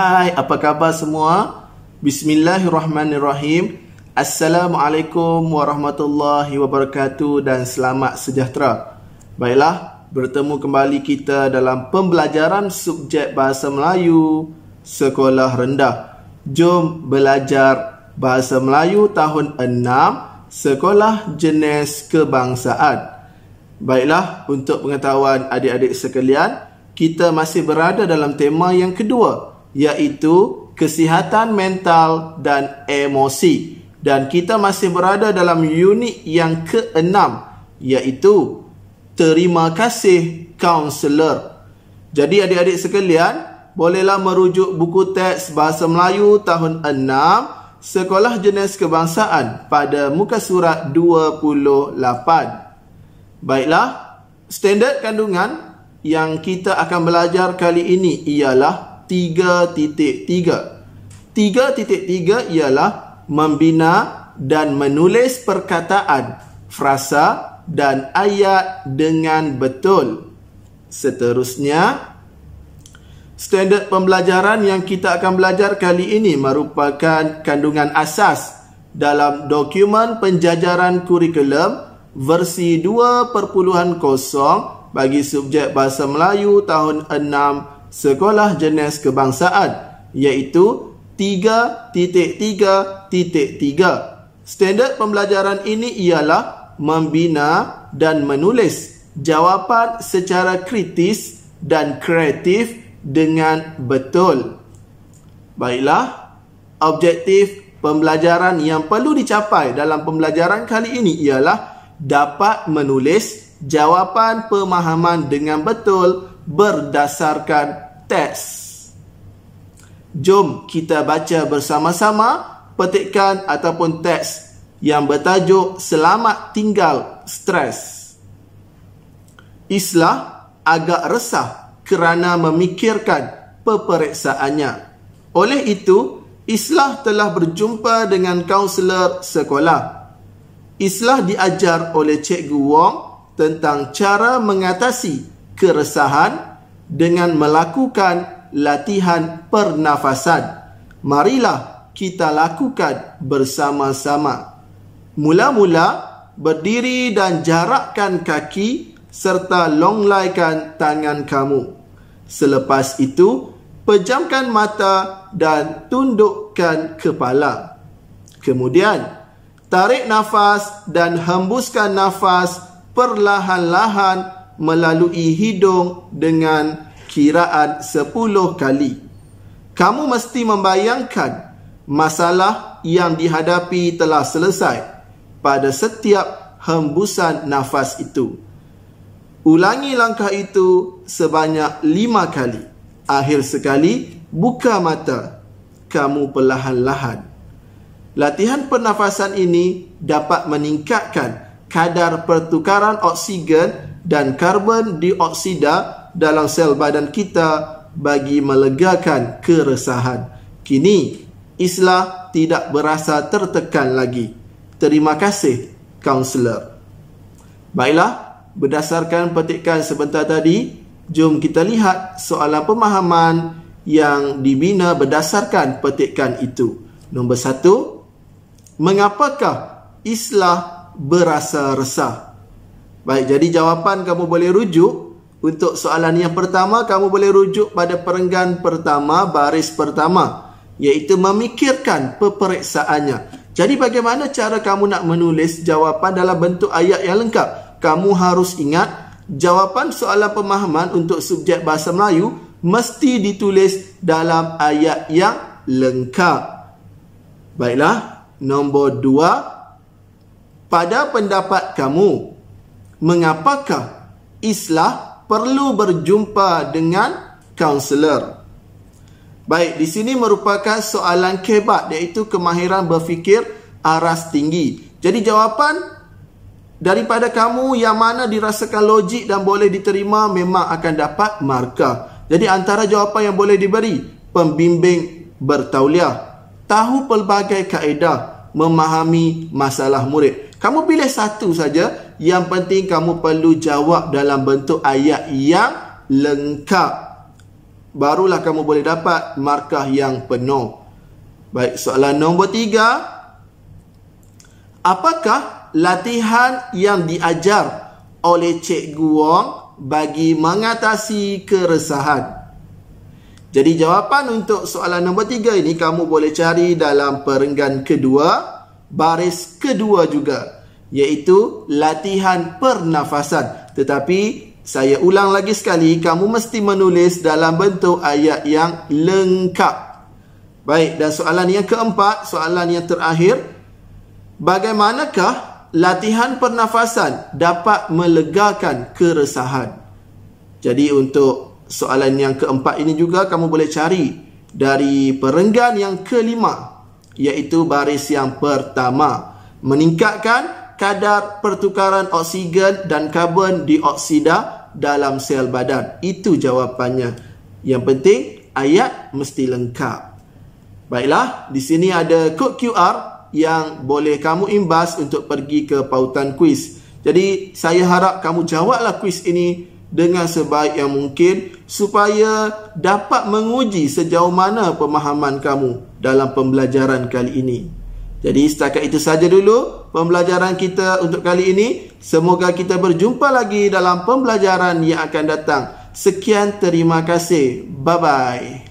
Hai, apa khabar semua? Bismillahirrahmanirrahim. Assalamualaikum warahmatullahi wabarakatuh dan selamat sejahtera. Baiklah, bertemu kembali kita dalam pembelajaran subjek bahasa Melayu sekolah rendah. Jom belajar bahasa Melayu tahun 6 sekolah jenis kebangsaan. Baiklah, untuk pengetahuan adik-adik sekalian, kita masih berada dalam tema yang kedua Yaitu kesihatan mental dan emosi. Dan kita masih berada dalam unit yang keenam yaitu terima kasih kaunselor. Jadi adik-adik sekalian, bolehlah merujuk buku teks Bahasa Melayu tahun 6 Sekolah Jenis Kebangsaan pada muka surat 28. Baiklah, standard kandungan yang kita akan belajar kali ini ialah 3.3. 3.3 ialah membina dan menulis perkataan, frasa dan ayat dengan betul. Seterusnya, standard pembelajaran yang kita akan belajar kali ini merupakan kandungan asas dalam dokumen penjajaran kurikulum versi 2.0 bagi subjek Bahasa Melayu tahun sekolah jenis kebangsaan iaitu 3.3.3. Standard pembelajaran ini ialah membina dan menulis jawapan secara kritis dan kreatif dengan betul. Baiklah, objektif pembelajaran yang perlu dicapai dalam pembelajaran kali ini ialah dapat menulis jawapan pemahaman dengan betul berdasarkan teks. Jom kita baca bersama-sama petikan ataupun teks yang bertajuk Selamat Tinggal Stres. Islah agak resah kerana memikirkan peperiksaannya. Oleh itu, Islah telah berjumpa dengan kaunselor sekolah. Islah diajar oleh Cikgu Wong tentang cara mengatasi keresahan dengan melakukan latihan pernafasan. Marilah kita lakukan bersama-sama. Mula-mula berdiri dan jarakkan kaki serta longlaikan tangan kamu. Selepas itu, pejamkan mata dan tundukkan kepala. Kemudian, tarik nafas dan hembuskan nafas perlahan-lahan melalui hidung dengan kiraan sepuluh kali. Kamu mesti membayangkan masalah yang dihadapi telah selesai pada setiap hembusan nafas itu. Ulangi langkah itu sebanyak lima kali. Akhir sekali, buka mata. Kamu perlahan-lahan. Latihan pernafasan ini dapat meningkatkan kadar pertukaran oksigen dan karbon dioksida dalam sel badan kita bagi melegakan keresahan. Kini, islah tidak berasa tertekan lagi. Terima kasih, kaunselor. Baiklah, berdasarkan petikan sebentar tadi, jom kita lihat soalan pemahaman yang dibina berdasarkan petikan itu. Nombor satu, mengapakah islah berasa resah? Baik, jadi jawapan kamu boleh rujuk untuk soalan yang pertama, kamu boleh rujuk pada perenggan pertama, baris pertama iaitu memikirkan peperiksaannya. Jadi bagaimana cara kamu nak menulis jawapan dalam bentuk ayat yang lengkap? Kamu harus ingat jawapan soalan pemahaman untuk subjek bahasa Melayu mesti ditulis dalam ayat yang lengkap. Baiklah, nombor dua. Pada pendapat kamu, mengapakah islah perlu berjumpa dengan kaunselor. Baik, di sini merupakan soalan kebat iaitu kemahiran berfikir aras tinggi. Jadi jawapan daripada kamu yang mana dirasakan logik dan boleh diterima memang akan dapat markah. Jadi antara jawapan yang boleh diberi, pembimbing bertauliah, tahu pelbagai kaedah, memahami masalah murid. Kamu pilih satu saja yang penting kamu perlu jawab dalam bentuk ayat yang lengkap. Barulah kamu boleh dapat markah yang penuh. Baik, soalan nombor tiga. Apakah latihan yang diajar oleh Cikgu Wong bagi mengatasi keresahan? Jadi jawapan untuk soalan nombor tiga ini kamu boleh cari dalam perenggan kedua, baris kedua juga iaitu latihan pernafasan. Tetapi saya ulang lagi sekali, kamu mesti menulis dalam bentuk ayat yang lengkap. Baik, dan soalan yang keempat, soalan yang terakhir, bagaimanakah latihan pernafasan dapat melegakan keresahan? Jadi untuk soalan yang keempat ini juga kamu boleh cari dari perenggan yang kelima iaitu baris yang pertama meningkatkan kadar pertukaran oksigen dan karbon dioksida dalam sel badan. Itu jawapannya. Yang penting, ayat mesti lengkap. Baiklah, di sini ada kod QR yang boleh kamu imbas untuk pergi ke pautan kuis. Jadi, saya harap kamu jawablah kuis ini dengan sebaik yang mungkin supaya dapat menguji sejauh mana pemahaman kamu dalam pembelajaran kali ini. Jadi setakat itu saja dulu pembelajaran kita untuk kali ini. Semoga kita berjumpa lagi dalam pembelajaran yang akan datang. Sekian terima kasih. Bye-bye.